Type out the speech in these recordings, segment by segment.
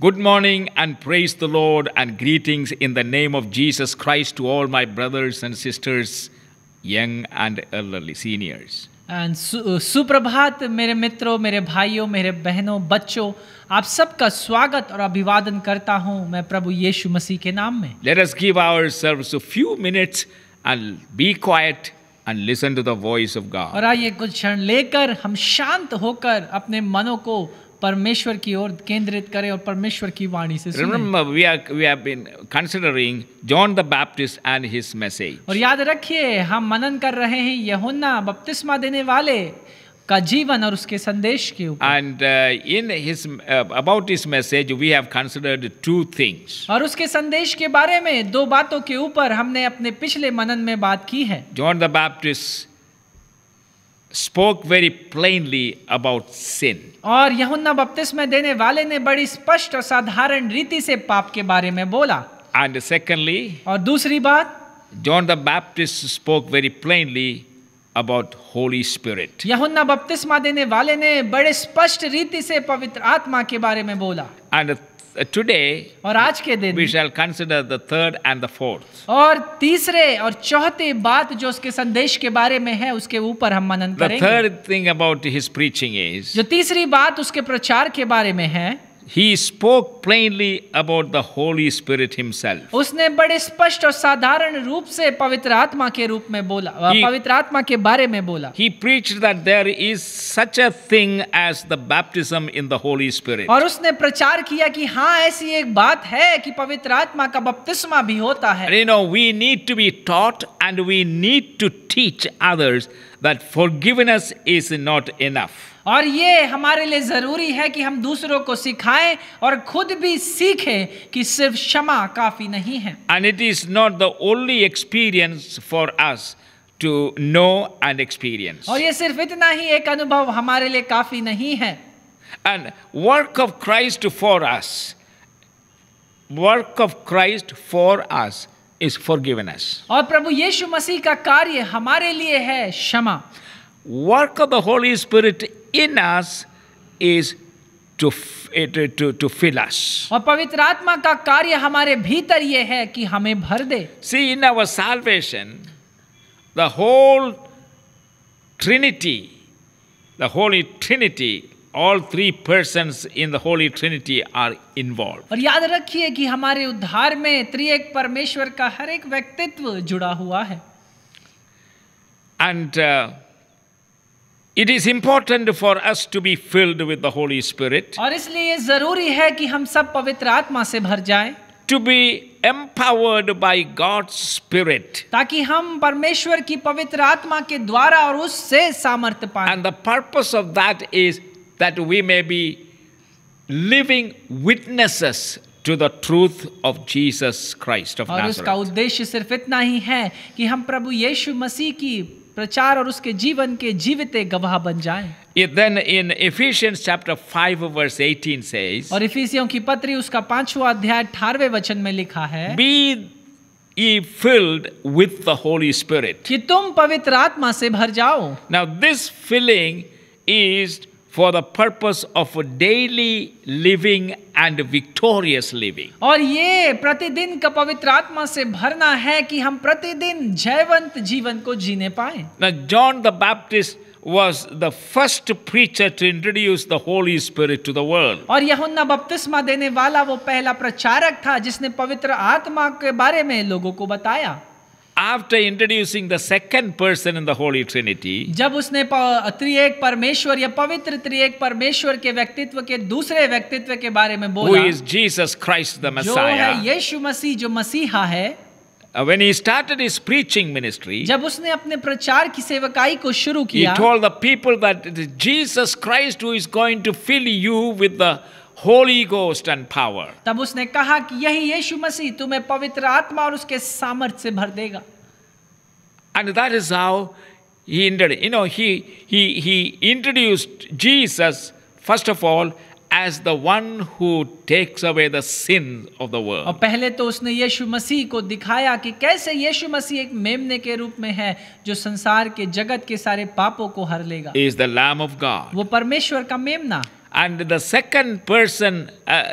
Good morning and praise the Lord and greetings in the name of Jesus Christ to all my brothers and sisters, young and elderly seniors. And uh, suprabhat, mere mitro, mere bhaiyo, mere behno, bacho, aap sabka swagat aur abhivadan karta hoon, main Prabhu Yeshu Masih ke naam mein. Let us give ourselves a few minutes and be quiet and listen to the voice of God और आइए कुछ क्षण लेकर हम शांत होकर अपने मनों को परमेश्वर की ओर केंद्रित करें और परमेश्वर की वाणी से सुनें। Remember we are we have been considering John the Baptist and his message. और याद रखिए हम मनन कर रहे हैं यहोन्ना बपतिस्मा देने वाले का जीवन और उसके संदेश के ऊपर and in his about this message we have considered two things और उसके संदेश के बारे में दो बातों के ऊपर हमने अपने पिछले मनन में बात की है John the Baptist spoke very plainly about sin और यहुन्ना बपतिस्मा देने वाले ने बड़ी स्पष्ट और साधारण रीति से पाप के बारे में बोला एंड सेकंडली और दूसरी बात John the Baptist spoke very plainly about Holy Spirit. यूहन्ना बपतिस्मा देने वाले ने बड़े स्पष्ट रीति से पवित्र आत्मा के बारे में बोला And uh, today और आज के दिन we shall consider the third and the fourth. और तीसरे और चौथे बात जो उसके संदेश के बारे में है उसके ऊपर हम मनन करेंगे. The third thing about his preaching is जो तीसरी बात उसके प्रचार के बारे में है He spoke plainly about the Holy Spirit himself. उसने बड़े स्पष्ट और साधारण रूप से पवित्र आत्मा के रूप में बोला पवित्र आत्मा के बारे में बोला He preached that there is such a thing as the baptism in the Holy Spirit. और उसने प्रचार किया कि हाँ ऐसी एक बात है कि पवित्र आत्मा का बपतिस्मा भी होता है You know we need to be taught and we need to teach others that forgiveness is not enough. और ये हमारे लिए ज़रूरी है कि हम दूसरों को सिखाएं और खुद भी सीखें कि सिर्फ क्षमा काफ़ी नहीं है and it is not the only experience for us to know and experience और ये सिर्फ इतना ही एक अनुभव हमारे लिए काफ़ी नहीं है and work of Christ for us work of Christ for us is for और प्रभु यीशु मसीह का कार्य हमारे लिए है क्षमा work of the Holy Spirit in us is to to to to fill us. और पवित्र आत्मा का कार्य हमारे भीतर ये है कि हमें भर दे. See in our salvation, the whole Trinity, the Holy Trinity, all three persons in the Holy Trinity are involved. और याद रखिए कि हमारे उद्धार में त्रिएक परमेश्वर का हर एक व्यक्तित्व जुड़ा हुआ है. And uh, It is important for us to be filled with the Holy Spirit. और इसलिए ये जरूरी है कि हम सब पवित्र आत्मा से भर जाएं. To be empowered by God's Spirit. ताकि हम परमेश्वर की पवित्र आत्मा के द्वारा और उससे सामर्थ्य पाएं. And the purpose of that is that we may be living witnesses to the truth of Jesus Christ of और Nazareth. और उसका उद्देश्य सिर्फ इतना ही है कि हम प्रभु यीशु मसीह की प्रचार और उसके जीवन के जीविते गवाह बन जाए It then in Ephesians chapter 5 verse 18 says और इफिसियों की पत्री उसका पांचवा अध्याय 18वें वचन में लिखा है Be ye filled with the Holy Spirit. कि तुम पवित्र आत्मा से भर जाओ. Now this filling is for the purpose of daily living and victorious living. और ये प्रतिदिन का पवित्र आत्मा से भरना है कि हम प्रतिदिन जयवंत जीवन को जीने पाए Now John the Baptist was the first preacher to introduce the Holy Spirit to the world. aur yohanna baptisma dene wala wo pehla pracharak tha jisne pavitra atma ke bare mein logo ko bataya after introducing the second person in the Holy Trinity, जब उसने त्रिएक परमेश्वर या पवित्र त्रिएक परमेश्वर के व्यक्तित्व के दूसरे व्यक्तित्व के बारे में बोला, who is Jesus Christ the Messiah, जो है यीशु मसीह जो मसीहा है, when he started his preaching ministry जब उसने अपने प्रचार की सेवकाई को शुरू किया he told the people that it is Jesus Christ who is going to fill you with the Holy Ghost and power तब उसने कहा कि यही यीशु मसीह तुम्हें पवित्र आत्मा और उसके सामर्थ्य से भर देगा and that is how he ended, you know, he, he, he introduced Jesus, first of all, as the one who takes away the sin of the world. और पहले तो उसने यीशु मसीह को दिखाया कि कैसे यीशु मसीह एक मेमने के रूप में है जो संसार के जगत के सारे पापों को हर लेगा. He is the Lamb of God. वो परमेश्वर का मेमना. and the second person uh,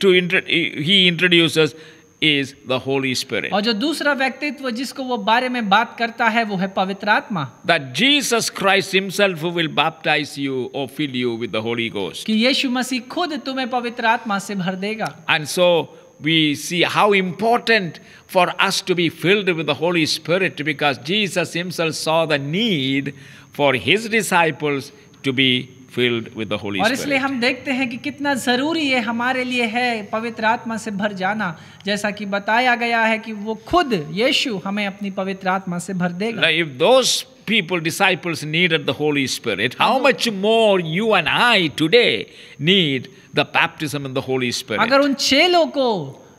to inter he introduces is the Holy Spirit. और जो दूसरा व्यक्तित्व जिसको वो बारे में बात करता है वो है पवित्र आत्मा. That Jesus Christ himself will baptize you or fill you with the Holy Ghost. कि यीशु मसीह खुद तुम्हें पवित्र आत्मा से भर देगा. And so we see how important for us to be filled with the Holy Spirit because Jesus himself saw the need for his disciples to be filled with the Holy Spirit. और इसलिए हम देखते हैं कि कितना ज़रूरी है हमारे लिए है पवित्र आत्मा से भर जाना जैसा कि बताया गया है कि वो खुद यीशु हमें अपनी पवित्र आत्मा से भर देगा If those people, disciples needed the Holy Spirit, how much more you and I today need the baptism in the Holy Spirit? अगर उन छह लोगों को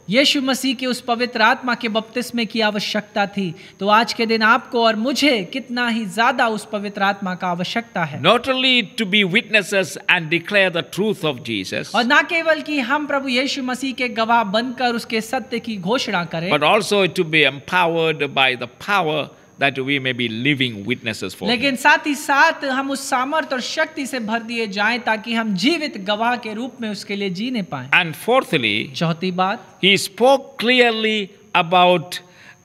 यीशु मसीह के उस पवित्र आत्मा के बपतिस्मे की आवश्यकता थी तो आज के दिन आपको और मुझे कितना ही ज्यादा उस पवित्र आत्मा का आवश्यकता है not only to be witnesses and declare the truth of Jesus और ना केवल कि हम प्रभु यीशु मसीह के गवाह बनकर उसके सत्य की घोषणा करें but also to be empowered by the power that we may be living witnesses for लेकिन साथ ही साथ हम उस सामर्थ और शक्ति से भर दिए जाएं ताकि हम जीवित गवाह के रूप में उसके लिए जीने पाएं एंड फोर्थली चौथी बात he spoke clearly about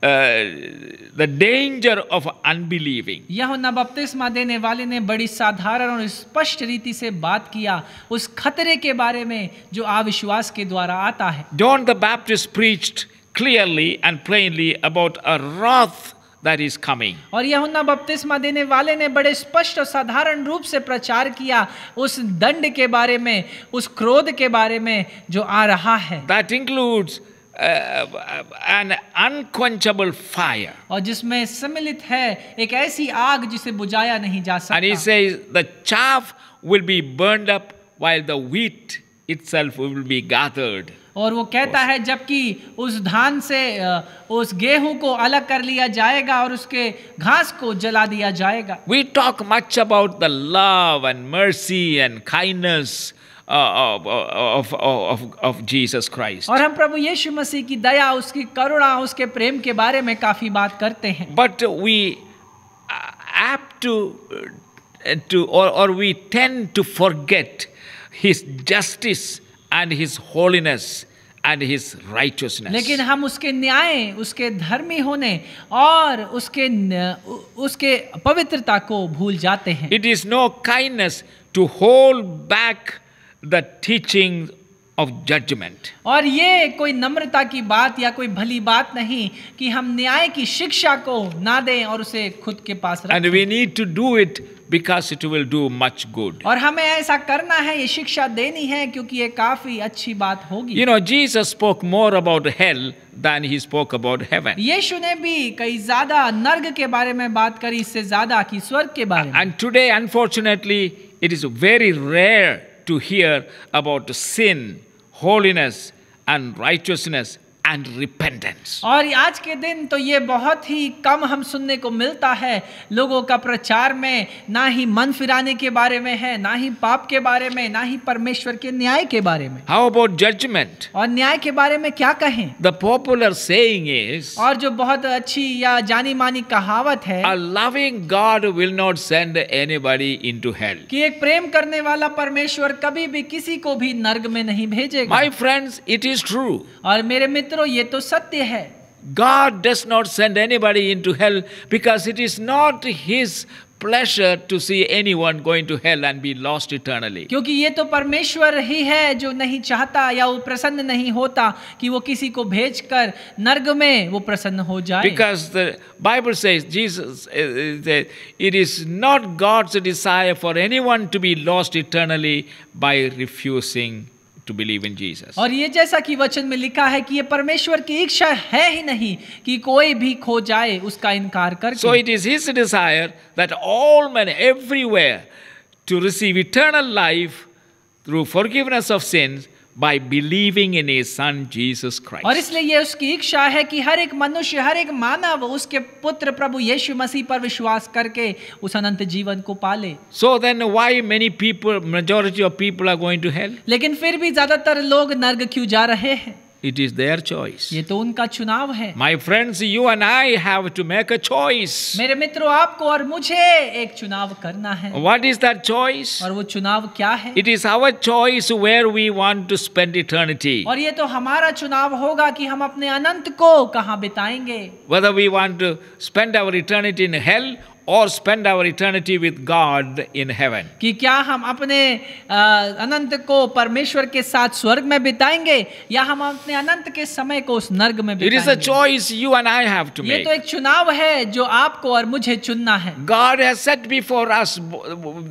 the danger of unbelieving यहुना बपतिस्मा देने वाले ने बड़ी साधारण और स्पष्ट रीति से बात किया उस खतरे के बारे में जो अविश्वास के द्वारा आता है John the Baptist preached clearly and plainly about a wrath that is coming. और यूहन्ना बपतिस्मा देने वाले ने बड़े स्पष्ट और साधारण रूप से प्रचार किया उस दंड के बारे में उस क्रोध के बारे में जो आ रहा है That includes an unquenchable fire और जिसमें सम्मिलित है एक ऐसी आग जिसे बुझाया नहीं जा सकता and he says the chaff will be burned up while the wheat itself will be gathered और वो कहता है जबकि उस धान से उस गेहूं को अलग कर लिया जाएगा और उसके घास को जला दिया जाएगा we talk much about the love and mercy and kindness और हम प्रभु यीशु मसीह की दया उसकी करुणा उसके प्रेम के बारे में काफी बात करते हैं but we apt to to और we tend to forget his justice and his holiness and his righteousness. lekin hum uske nyay uske dharmi hone aur uske uske pavitrata ko bhul jate hain It is no kindness to hold back the teachings of judgment और ये कोई नम्रता की बात या कोई भली बात नहीं कि हम न्याय की शिक्षा को ना दें और उसे खुद के पास and we need to do it because it will do much good और हमें ऐसा करना है ये शिक्षा देनी है क्योंकि ये काफी अच्छी बात होगी you know Jesus spoke more about hell than he spoke about heaven. यीशु ने भी कई ज्यादा नर्ग के बारे में बात करी इससे ज्यादा कि स्वर्ग के बारे में. And today unfortunately it is very rare to hear about sin, holiness, and righteousness and repentance और आज के दिन तो ये बहुत ही कम हम सुनने को मिलता है लोगों का प्रचार में ना ही मन फिराने के बारे में है ना ही पाप के बारे में ना ही परमेश्वर के न्याय के बारे में हाउ अबाउट जजमेंट और न्याय के बारे में क्या कहें द पॉपुलर सेइंग इज और जो बहुत अच्छी या जानी मानी कहावत है a loving God will not send anybody into hell कि एक प्रेम करने वाला परमेश्वर कभी भी किसी को भी नर्क में नहीं भेजेगा my friends it is true और मेरे मित्रों करो ये तो सत्य है God does not send anybody into hell because it is not his pleasure to see anyone going to hell and be lost eternally. क्योंकि ये तो परमेश्वर ही है जो नहीं चाहता या वो प्रसन्न नहीं होता कि वो किसी को भेजकर नर्क में वो प्रसन्न हो जाए. Because the Bible says Jesus it is not God's desire for anyone to be lost eternally by refusing to believe in Jesus और ये जैसा कि वचन में लिखा है कि ये परमेश्वर की इच्छा है ही नहीं कि कोई भी खो जाए उसका इनकार कर so it is his desire that all man everywhere to receive eternal life through forgiveness of sins by believing in his son Jesus Christ. और इसलिए ये उसकी इच्छा है कि हर एक मनुष्य हर एक मानव उसके पुत्र प्रभु यीशु मसीह पर विश्वास करके उस अनंत जीवन को पाले So then why many people majority of people are going to hell? लेकिन फिर भी ज्यादातर लोग नर्क क्यों जा रहे हैं It is their choice. ये तो उनका चुनाव है My friends, you and I have to make a choice. मेरे मित्रों आपको और मुझे एक चुनाव करना है What is that choice? और वो चुनाव क्या है It is our choice where we want to spend eternity. और ये तो हमारा चुनाव होगा कि हम अपने अनंत को कहाँ बिताएंगे Whether we want to spend our eternity in hell or spend our eternity with God in heaven. कि क्या हम अपने अनंत को परमेश्वर के साथ स्वर्ग में बिताएंगे या हम अपने अनंत के समय को उस नर्ग में बिताएंगे? It is a choice you and I have to make. ये तो एक चुनाव है जो आपको और मुझे चुनना है. God has set before us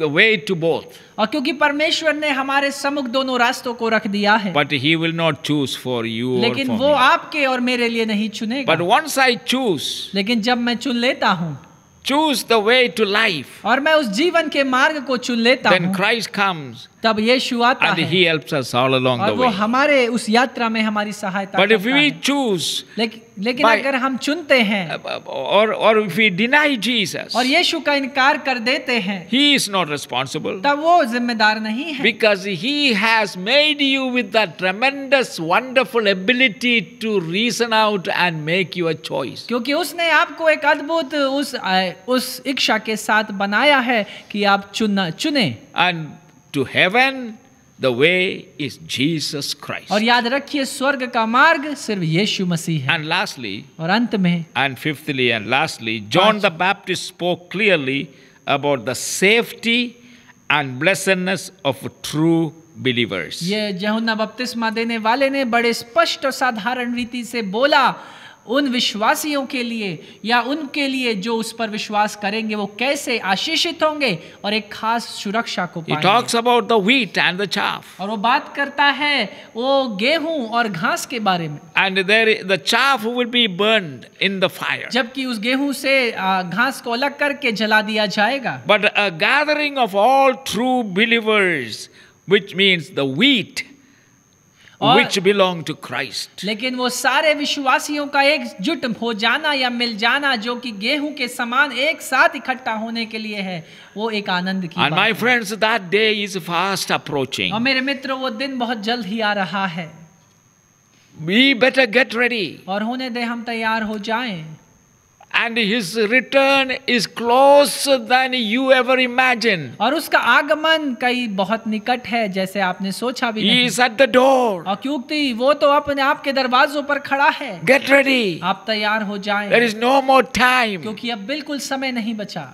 the way to both. और क्योंकि परमेश्वर ने हमारे समुख दोनों रास्तों को रख दिया है but he will not choose for you लेकिन वो me. आपके और मेरे लिए नहीं चुनेगा बट वंस आई चूज लेकिन जब मैं चुन लेता हूँ choose the way to life और मैं उस जीवन के मार्ग को चुन लेता then Christ comes तब यीशु आता and he helps us all along और the वो हमारे उस यात्रा में हमारी सहायता But if we choose लेकिन लेकिन अगर हम चुनते हैं और और if we deny Jesus और यीशु का इनकार कर देते हैं he is not responsible तब वो जिम्मेदार नहीं है because he has made you with that tremendous wonderful ability to reason out and make your choice क्योंकि उसने आपको एक अद्भुत उस उस इच्छा के साथ बनाया है कि आप चुन चुने and to heaven the way is Jesus Christ और याद रखिए स्वर्ग का मार्ग सिर्फ यीशु मसीह है एंड लास्टली और अंत में and fifthly and lastly John the Baptist spoke clearly about the safety and blessedness of true believers ये जहुना बपतिस्मा देने वाले ने बड़े स्पष्ट और साधारण रीति से बोला उन विश्वासियों के लिए या उनके लिए जो उस पर विश्वास करेंगे वो कैसे आशीषित होंगे और एक खास सुरक्षा को पाएंगे। Talks about the wheat and the chaff और वो बात करता है वो गेहूं और घास के बारे में and there the chaff will be burn in the fire जबकि उस गेहूं से घास को अलग करके जला दिया जाएगा but a gathering of all true believers which means the wheat. which belong to Christ. लेकिन वो सारे विश्वासियों का एक जुट हो जाना या मिल जाना जो कि गेहूं के समान एक साथ इकट्ठा होने के लिए है वो एक आनंद की And my friends that day is fast approaching. और मेरे मित्रों वो दिन बहुत जल्द ही आ रहा है. We better get ready. और होने दे हम तैयार हो जाएं. and his return is closer than you ever imagine aur uska aagman kai bahut nikat hai jaise aapne socha bhi nahi he is at the door aur kyunki wo to apne aap ke darwazon par khada hai get ready aap taiyar ho jaye there is no more time kyunki ab bilkul samay nahi bacha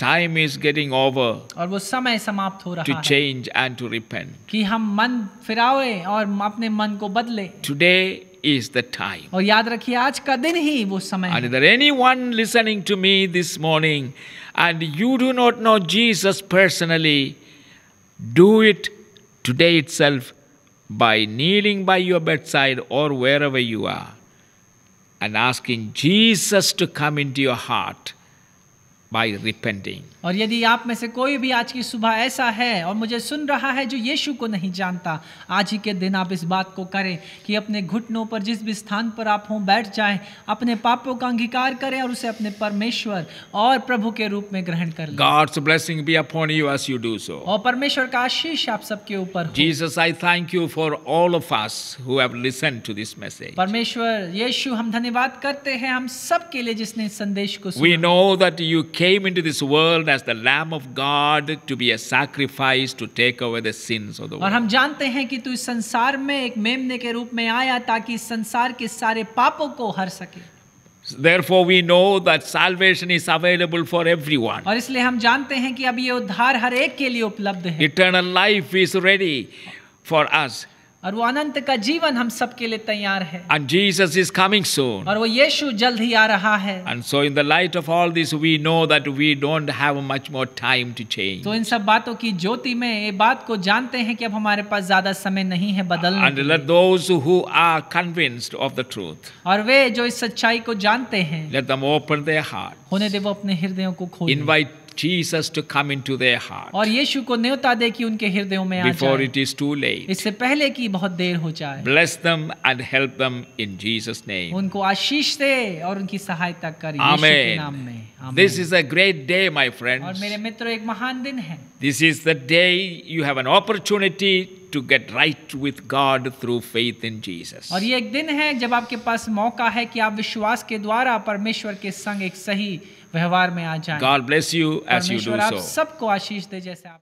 Time is getting over aur wo samay samapt ho raha hai to change and to repent. ki hum man firaye aur apne man ko badle Today is the time. और याद रखिए आज का दिन ही वो समय And if there anyone listening to me this morning and you do not know Jesus personally, do it today itself by kneeling by your bedside or wherever you are and asking Jesus to come into your heart by repenting. और यदि आप में से कोई भी आज की सुबह ऐसा है और मुझे सुन रहा है जो यीशु को नहीं जानता आज ही के दिन आप इस बात को करें कि अपने घुटनों पर जिस भी स्थान पर आप हों बैठ जाएं अपने पापों का अंगीकार करें और उसे अपने परमेश्वर और प्रभु के रूप में ग्रहण कर God's blessing be upon you as you do so और परमेश्वर का आशीष आप सबके ऊपर Jesus I thank you for all of us who have listen to this message परमेश्वर यीशु हम धन्यवाद करते हैं हम सबके लिए जिसने इस संदेश को सुना. We know that you came into this world as the Lamb of God to be a sacrifice to take away the sins of the world. और हम जानते हैं कि तू इस संसार में एक मेमने के रूप में आया ताकि इस संसार के सारे पापों को हर सके. Therefore we know that salvation is available for everyone. और इसलिए हम जानते हैं कि अब ये उद्धार हर एक के लिए उपलब्ध है. Eternal life is ready for us. और वो अनंत का जीवन हम सबके लिए तैयार है And Jesus is coming soon. और वो यीशु जल्द ही आ रहा है And so in the light of all this we know that we don't have much more time to change. तो इन सब बातों की ज्योति में ये बात को जानते हैं कि अब हमारे पास ज्यादा समय नहीं है बदलने And let those who are convinced of the truth. और वे जो इस सच्चाई को जानते हैं Let them open their hearts. होने दे वो अपने हृदयों को खोलें. Invite Jesus to come into their heart. और यीशु को न्योता दे कि उनके हृदयों में आ जाए. Before it is too late. इससे पहले कि बहुत देर हो जाए. Bless them and help them in Jesus name. उनको आशीष दे और उनकी सहायता कर यीशु के नाम में. Amen. This is a great day my friends. और मेरे मित्रों एक महान दिन है. This is the day you have an opportunity to get right with God through faith in Jesus और ये एक दिन है जब आपके पास मौका है कि आप विश्वास के द्वारा परमेश्वर के संग एक सही व्यवहार में आ जाएं। God bless you as you do so. आप सबको आशीष दे जैसे आप